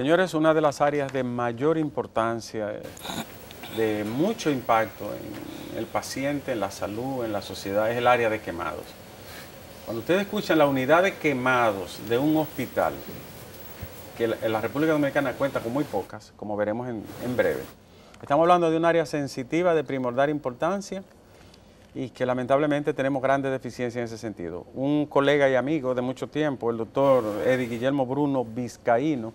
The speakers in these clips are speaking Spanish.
Señores, una de las áreas de mayor importancia, de mucho impacto en el paciente, en la salud, en la sociedad, es el área de quemados. Cuando ustedes escuchan la unidad de quemados de un hospital, que en la República Dominicana cuenta con muy pocas, como veremos en, en breve, estamos hablando de un área sensitiva de primordial importancia y que lamentablemente tenemos grandes deficiencias en ese sentido. Un colega y amigo de mucho tiempo, el doctor Eddie Guillermo Bruno Vizcaíno,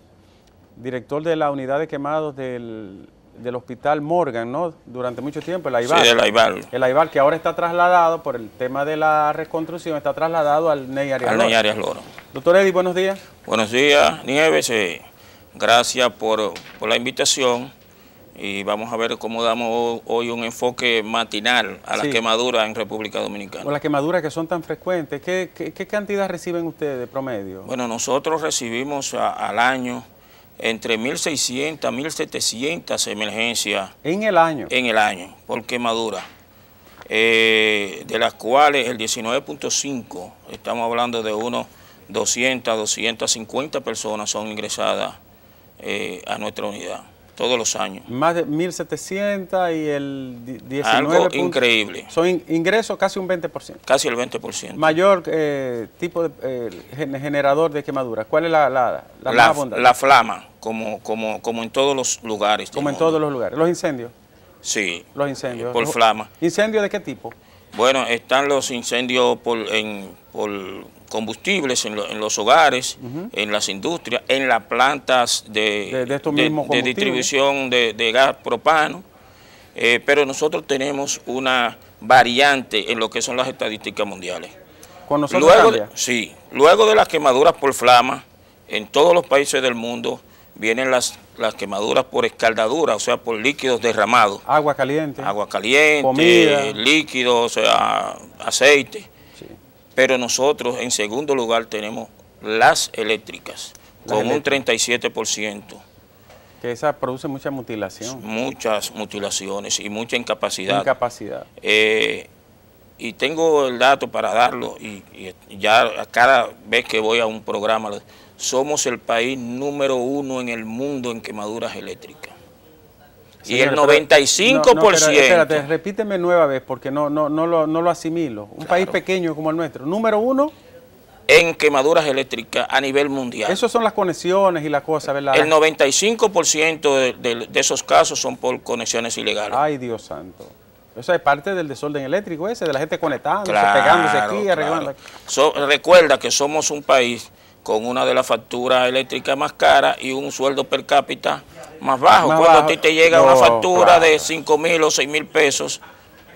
director de la unidad de quemados del, del hospital Morgan, ¿no? Durante mucho tiempo, el AIBAL. Sí, el AIBAL. El AIBAL que ahora está trasladado por el tema de la reconstrucción, está trasladado al Ney Arias al Loro. Doctor Eddy, buenos días. Buenos días, Nieves. gracias por, la invitación y vamos a ver cómo damos hoy un enfoque matinal a las quemaduras en República Dominicana. ...con las quemaduras que son tan frecuentes, ¿qué, cantidad reciben ustedes de promedio? Bueno, nosotros recibimos al año entre 1.600, 1.700 emergencias. ¿En el año? En el año, por quemadura. Eh, de las cuales el 19.5, estamos hablando de unos 200, 250 personas son ingresadas eh, a nuestra unidad todos los años. Más de 1.700 y el 19. Algo increíble. Son ingresos casi un 20%. Casi el 20%. Mayor eh, tipo de eh, generador de quemadura? ¿Cuál es la, la, la flama como, como, como en todos los lugares. Como en todos los lugares. ¿Los incendios? Sí. Los incendios. Por flama. ¿Incendios de qué tipo? Bueno, están los incendios por, en, por combustibles en, los hogares, en las industrias, en las plantas de, de distribución de, gas propano. Eh, pero nosotros tenemos una variante en lo que son las estadísticas mundiales. cuando nosotros Sí, luego de las quemaduras por flama en todos los países del mundo, vienen las, las quemaduras por escaldadura, o sea, por líquidos derramados. Agua caliente. Agua caliente, líquidos, o sea, aceite. Pero nosotros, en segundo lugar, tenemos las eléctricas, con un 37%. Que esa produce mucha mutilación. Muchas mutilaciones y mucha incapacidad. Incapacidad. Eh, y tengo el dato para darlo, y ya cada vez que voy a un programa somos el país número uno en el mundo en quemaduras eléctricas. y el 95%. no, espérate, repíteme nueva vez porque no, no, no, lo, no lo asimilo. Un país pequeño como el nuestro. Número uno. En quemaduras eléctricas a nivel mundial. Esas son las conexiones y las cosas, ¿verdad? El 95% de, esos casos son por conexiones ilegales. Ay, Dios santo. Eso es parte del desorden eléctrico ese, de la gente conectándose, pegándose aquí, arreglando. recuerda que somos un país con una de las facturas eléctricas más caras y un sueldo per cápita más bajo. Cuando a ti te llega una factura de 5 mil o 6 mil pesos,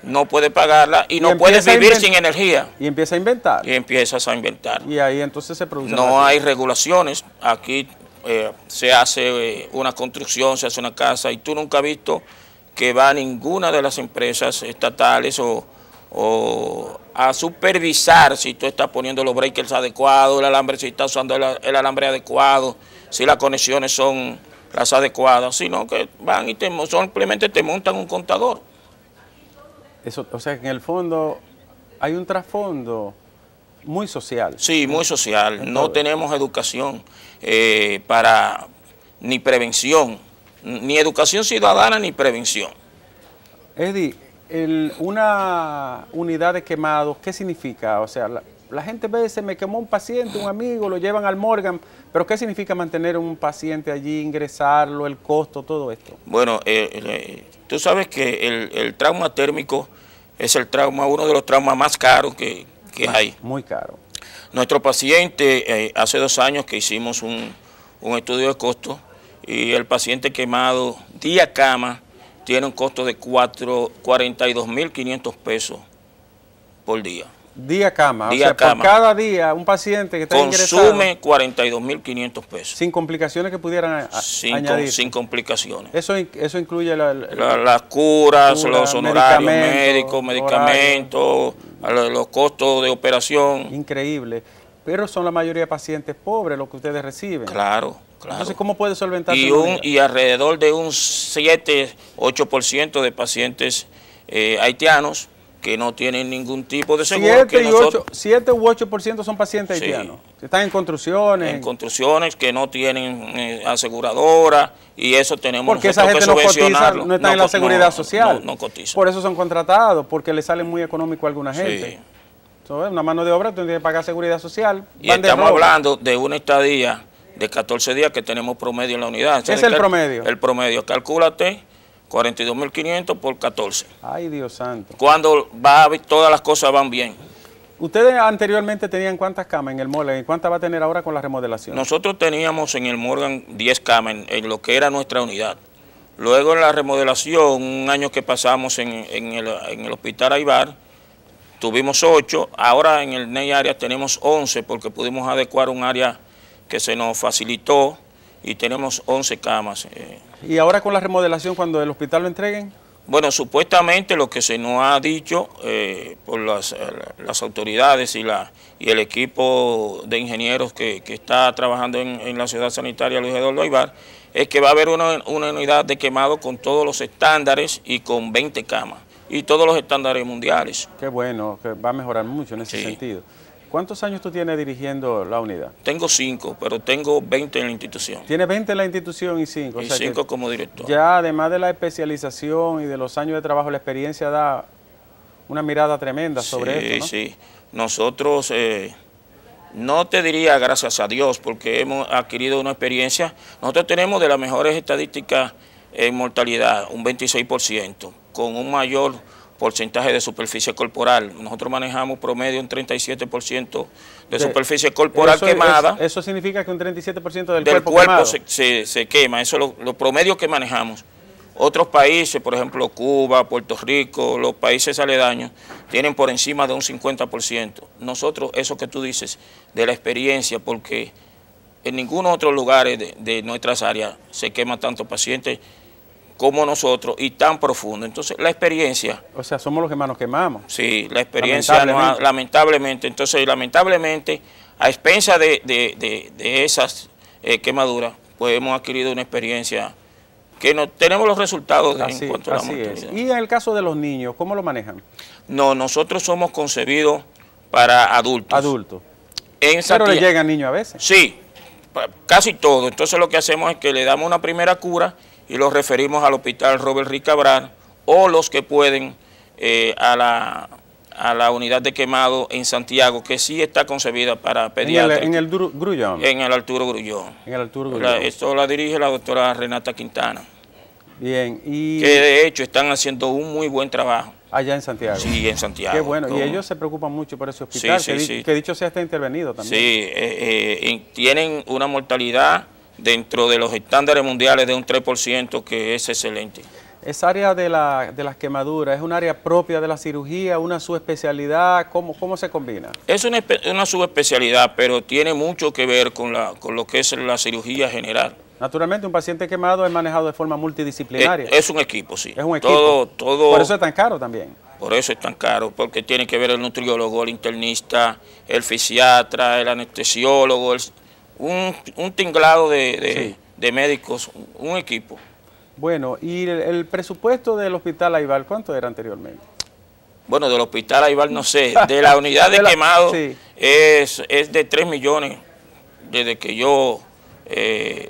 no puedes pagarla y, no puedes vivir sin energía. Y empieza a inventar. Y empiezas a inventar. Y ahí entonces se produce. No hay regulaciones. Aquí eh, se hace eh, una construcción, se hace una casa y tú nunca has visto que va ninguna de las empresas estatales o o a supervisar si tú estás poniendo los breakers adecuados, el alambre, si estás usando el, alambre adecuado, si las conexiones son las adecuadas, sino que van y te, simplemente te montan un contador. Eso, o sea, en el fondo hay un trasfondo muy social. Sí, muy ¿Eh? social. No tenemos educación eh, para ni prevención, ni educación ciudadana ni prevención. Eddie, una unidad de quemados, ¿qué significa? O sea, la, gente ve, se me quemó un paciente, un amigo, lo llevan al Morgan, pero ¿qué significa mantener un paciente allí, ingresarlo, el costo, todo esto? Bueno, eh, eh, tú sabes que el, trauma térmico es el trauma, uno de los traumas más caros que, hay. Muy caro. Nuestro paciente, eh, hace dos años que hicimos un, un estudio de costo, y el paciente quemado, día cama, tiene un costo de 42.500 pesos por día. Día cama, día o cama. por cada día un paciente que está Consume 42.500 pesos. Sin complicaciones que pudieran sin, añadir. sin complicaciones. Eso, eso incluye la, las curas, los honorarios médicos, medicamentos, los costos de operación. Increíble pero son la mayoría de pacientes pobres los que ustedes reciben. Claro, claro. Entonces, ¿cómo puede solventar? Y, y alrededor de un 7, 8% de pacientes eh, haitianos que no tienen ningún tipo de seguro. 7, y 7 u 8% son pacientes haitianos, están en construcciones. En construcciones, que no tienen eh, aseguradora, y eso tenemos porque esa gente no cotiza, no está en la seguridad social. No, cotiza. Por eso son contratados, porque le sale muy económico a alguna gente. Sí una mano de obra, tú tienes que pagar seguridad social. Y estamos hablando de una estadía de 14 días que tenemos promedio en la unidad. ¿Qué es el promedio? El promedio, calculate, 42.500 por 14. Ay, Dios santo. Cuando va, todas las cosas van bien. ¿Ustedes anteriormente tenían cuántas camas en el Morgan y cuántas va a tener ahora con la remodelación? Nosotros teníamos en el Morgan 10 camas en, lo que era nuestra unidad. Luego la remodelación, un año que pasamos en, el, en el hospital Aibar, Tuvimos ocho, ahora en el ney área tenemos 11 porque pudimos adecuar un área que se nos facilitó y tenemos 11 camas. Eh. ¿Y ahora con la remodelación cuando el hospital lo entreguen? Bueno, supuestamente lo que se nos ha dicho eh, por eh, las, autoridades y, la, y el equipo de ingenieros que, está trabajando en, la ciudad sanitaria Luis Eduardo Aibar es que va a haber una, una unidad de quemado con todos los estándares y con 20 camas y todos los estándares mundiales. Qué bueno, que va a mejorar mucho en ese sentido. ¿Cuántos años tú tienes dirigiendo la unidad? Tengo cinco, pero tengo 20 en la institución. Tiene 20 en la institución y cinco. Y cinco como director. Ya además de la especialización y de los años de trabajo, la experiencia da una mirada tremenda sobre esto, Sí, sí. Nosotros, eh, no te diría gracias a Dios, porque hemos adquirido una experiencia. Nosotros tenemos de las mejores estadísticas en mortalidad, un 26%, con un mayor porcentaje de superficie corporal. Nosotros manejamos promedio un 37% de, superficie corporal quemada. eso significa que un 37% del, del cuerpo, se, se, se, quema, eso es lo, los que manejamos. Otros países, por ejemplo Cuba, Puerto Rico, los países aledaños, tienen por encima de un 50%. Nosotros, eso que tú dices, de la experiencia, porque en ninguno otro lugar de, de nuestras áreas se quema tanto pacientes como nosotros y tan profundo. Entonces, la experiencia... O sea, somos los que más quemamos. Sí, la experiencia lamentablemente. entonces, lamentablemente, a expensa de, de, esas eh, quemaduras, pues hemos adquirido una experiencia que no tenemos los resultados en cuanto a la Y en el caso de los niños, ¿cómo lo manejan? No, nosotros somos concebidos para adultos. Adultos. Pero le llegan niños a veces. Sí, casi todo. Entonces lo que hacemos es que le damos una primera cura y lo referimos al hospital Robert Ricabral o los que pueden eh, a, la, a la unidad de quemado en Santiago, que sí está concebida para pedir ¿En el, en Grullón? En el Arturo Grullón. En el Arturo Grullón. esto la dirige la doctora Renata Quintana. Bien, y... Que de hecho están haciendo un muy buen trabajo. Allá en Santiago. Sí, en Santiago. Qué bueno, y ellos se preocupan mucho por ese hospital, que, dicho sea está intervenido también. Sí, eh, eh, tienen una mortalidad dentro de los estándares mundiales de un 3%, que es excelente. Es área de, las quemaduras, ¿es un área propia de la cirugía, una subespecialidad? ¿Cómo, cómo se combina? Es una, subespecialidad, pero tiene mucho que ver con, con lo que es la cirugía general. Naturalmente, un paciente quemado es manejado de forma multidisciplinaria. Eh, es, un equipo, sí. Es un equipo. Todo, por eso es tan caro también. Por eso es tan caro, porque tiene que ver el nutriólogo, el internista, el fisiatra, el anestesiólogo, un, tinglado de, médicos, un equipo. Bueno, ¿y el, presupuesto del hospital Aibal cuánto era anteriormente? Bueno, del hospital Aibal no sé, de la unidad de, quemado es, es de 3 millones desde que yo eh,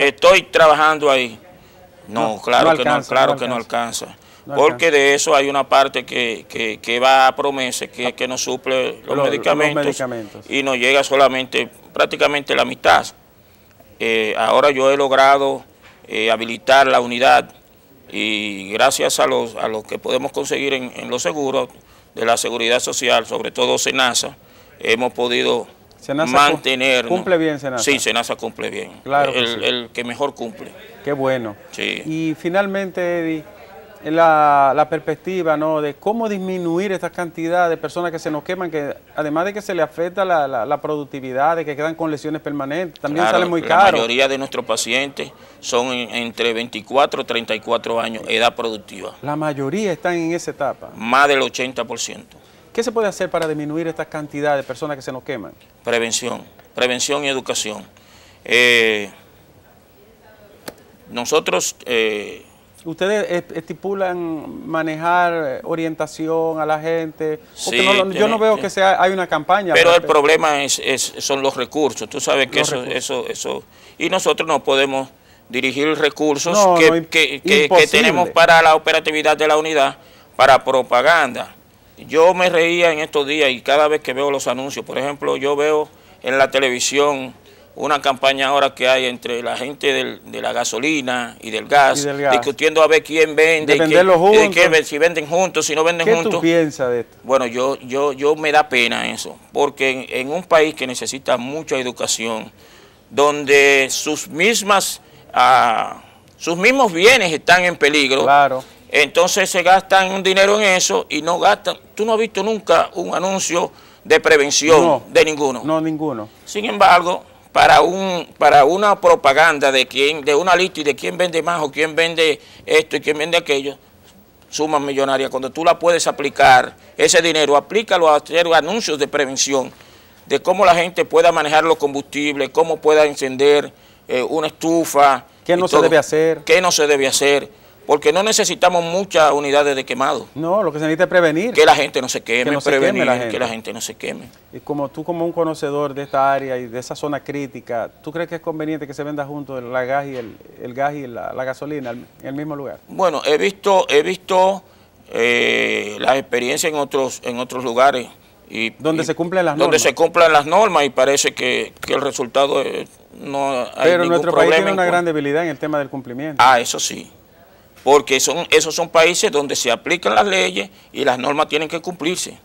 estoy, trabajando ahí. No, claro que no, claro que no alcanza. porque de eso hay una parte que, va a promesas que, que nos suple los, medicamentos, y nos llega solamente prácticamente la mitad. Eh, ahora yo he logrado eh, habilitar la unidad y gracias a los, a los que podemos conseguir en, en los seguros de la seguridad social, sobre todo SENASA, hemos podido Senasa mantener. ¿Cumple bien Senasa? Sí, Senasa cumple bien. El que, mejor cumple. Qué bueno. Y finalmente, Eddie, la, perspectiva de cómo disminuir esta cantidad de personas que se nos queman, que además de que se le afecta la, productividad, de que quedan con lesiones permanentes, también sale muy caro. La mayoría de nuestros pacientes son entre 24 y 34 años, edad productiva. La mayoría están en esa etapa. Más del 80%. ¿Qué se puede hacer para disminuir esta cantidad de personas que se nos queman? Prevención, prevención y educación. Eh, nosotros... Eh, ¿Ustedes e-, estipulan manejar orientación a la gente? yo no veo que sea hay una campaña. Pero el problema es, son los recursos. Tú sabes que eso, eso, Y nosotros no podemos dirigir recursos que tenemos para la operatividad de la unidad, para propaganda. Yo me reía en estos días y cada vez que veo los anuncios, por ejemplo, yo veo en la televisión una campaña ahora que hay entre la gente de la gasolina y del, gas, discutiendo a ver quién vende, si venden juntos, si no venden juntos. ¿Qué piensas de esto? Bueno, yo, yo, yo me da pena eso, porque en, un país que necesita mucha educación, donde sus mismas, ah, sus mismos bienes están en peligro, claro entonces se gastan un dinero en eso y no gastan. Tú no has visto nunca un anuncio de prevención de ninguno. No, ninguno. Sin embargo, para para una propaganda de quién, de una lista y de quién vende más o quién vende esto y quién vende aquello, suma millonaria, Cuando tú la puedes aplicar, ese dinero, aplícalo a hacer anuncios de prevención, de cómo la gente pueda manejar los combustibles, cómo pueda encender eh, una estufa. ¿Qué no se debe hacer? ¿Qué no se debe hacer? Porque no necesitamos muchas unidades de quemado. No, lo que se necesita es prevenir. Que la gente no se queme, que prevenir, que la gente no se queme. Y como tú, como un conocedor de esta área y de esa zona crítica, ¿tú crees que es conveniente que se venda junto el gas y, el, gas y la, gasolina en el mismo lugar? Bueno, he visto, he visto eh, las experiencias en otros, en otros lugares. Y, donde se cumplen las normas. Donde se cumplen las normas y parece que, el resultado eh, no hay Pero nuestro país tiene una gran debilidad en el tema del cumplimiento. Ah, eso sí porque son, esos son países donde se aplican las leyes y las normas tienen que cumplirse.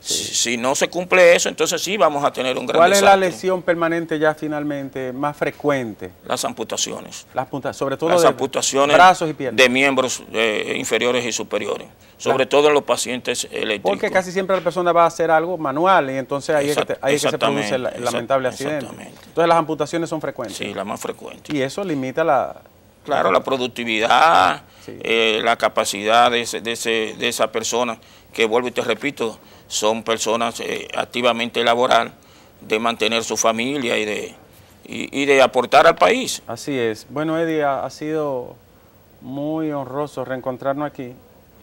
Si, no se cumple eso, entonces sí vamos a tener un gran ¿Cuál es la lesión permanente ya finalmente más frecuente? Las amputaciones. Las sobre todo de brazos y piernas. de miembros eh, inferiores y superiores, sobre todo en los pacientes electivos. Porque casi siempre la persona va a hacer algo manual y entonces ahí, es, que ahí se produce el lamentable accidente. Entonces las amputaciones son frecuentes. Sí, las más frecuentes. Y eso limita la, Claro, la productividad, eh, la capacidad de, de, esa persona, que vuelvo y te repito, son personas eh, activamente laboral, de mantener su familia y de, y, de aportar al país. Así es. Bueno, Eddie, ha sido muy honroso reencontrarnos aquí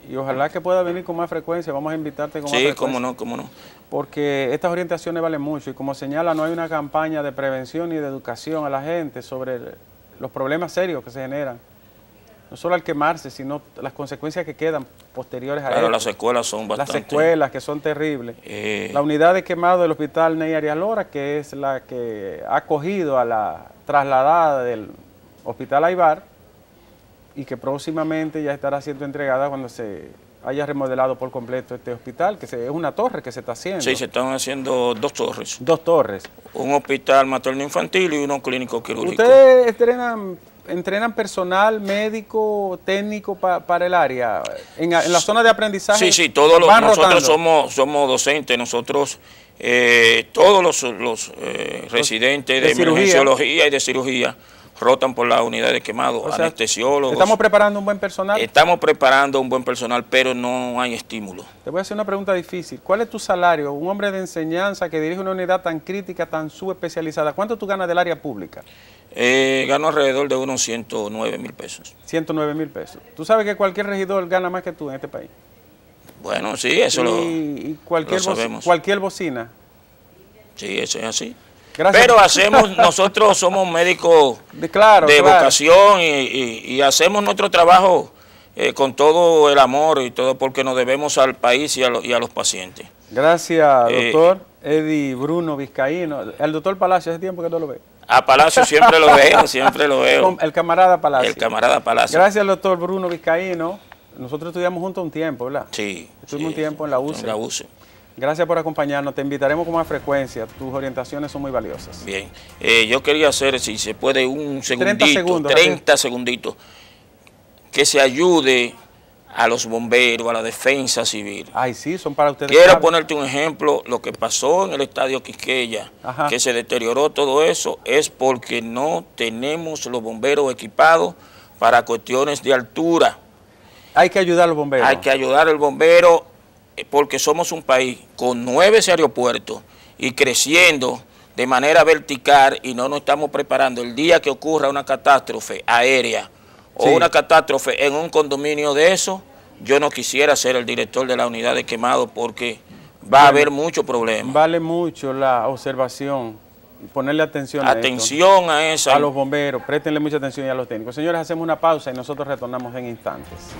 y ojalá que pueda venir con más frecuencia. Vamos a invitarte con más frecuencia. Sí, cómo no, cómo no. Porque estas orientaciones valen mucho y como señala, no hay una campaña de prevención y de educación a la gente sobre los problemas serios que se generan, no solo al quemarse, sino las consecuencias que quedan posteriores a eso. Claro, las secuelas son bastante... Las escuelas que son terribles. Eh. La unidad de quemado del hospital Ney Arialora, Lora, que es la que ha acogido a la trasladada del hospital Aibar y que próximamente ya estará siendo entregada cuando se haya remodelado por completo este hospital, que es una torre que se está haciendo. Sí, se están haciendo dos torres. Dos torres. Un hospital materno infantil y uno clínico quirúrgico. ¿Ustedes entrenan, personal médico, técnico para el área? En, la zona de aprendizaje. Sí, sí, todos nosotros somos, somos docentes, nosotros... Eh, todos eh, los, residentes de, de y de cirugía rotan por las unidades de anestesiólogos. Estamos preparando un buen personal. Estamos preparando un buen personal, pero no hay estímulo. Te voy a hacer una pregunta difícil. ¿Cuál es tu salario? Un hombre de enseñanza que dirige una unidad tan crítica, tan subespecializada, ¿cuánto tú ganas del área pública? Eh, gano alrededor de unos 109 mil pesos. 109 mil pesos. ¿Tú sabes que cualquier regidor gana más que tú en este país? Bueno, sí, eso lo, y cualquier cualquier bocina. Sí, eso es así. Pero hacemos, nosotros somos médicos de, vocación y, hacemos nuestro trabajo eh, con todo el amor y todo porque nos debemos al país y a, los pacientes. Gracias, eh, doctor. Edi Bruno Vizcaíno. El doctor Palacio, hace tiempo que no lo ve. A Palacio siempre lo veo, siempre lo veo. El camarada Palacio. El camarada Palacio. Gracias, doctor Bruno Vizcaíno. Nosotros estudiamos juntos un tiempo, ¿verdad? Sí. Estuvimos un tiempo en la UCE. En la UCE. Gracias por acompañarnos. Te invitaremos con más frecuencia. Tus orientaciones son muy valiosas. Bien. Eh, yo quería hacer, si se puede, un segundito, 30, segunditos, que se ayude a los bomberos, a la defensa civil. Ay, sí, son para ustedes. Quiero ponerte un ejemplo, lo que pasó en el estadio Quiqueya, que se deterioró todo eso, es porque no tenemos los bomberos equipados para cuestiones de altura. Hay que ayudar a los bomberos. Hay que ayudar al bombero eh, porque somos un país con nueve aeropuertos y creciendo de manera vertical y no nos estamos preparando el día que ocurra una catástrofe aérea o una catástrofe en un condominio de eso, yo no quisiera ser el director de la unidad de quemado porque va a haber mucho problema. Vale mucho la observación, ponerle atención, a eso. A, a los bomberos, préstenle mucha atención y a los técnicos. Señores, hacemos una pausa y nosotros retornamos en instantes.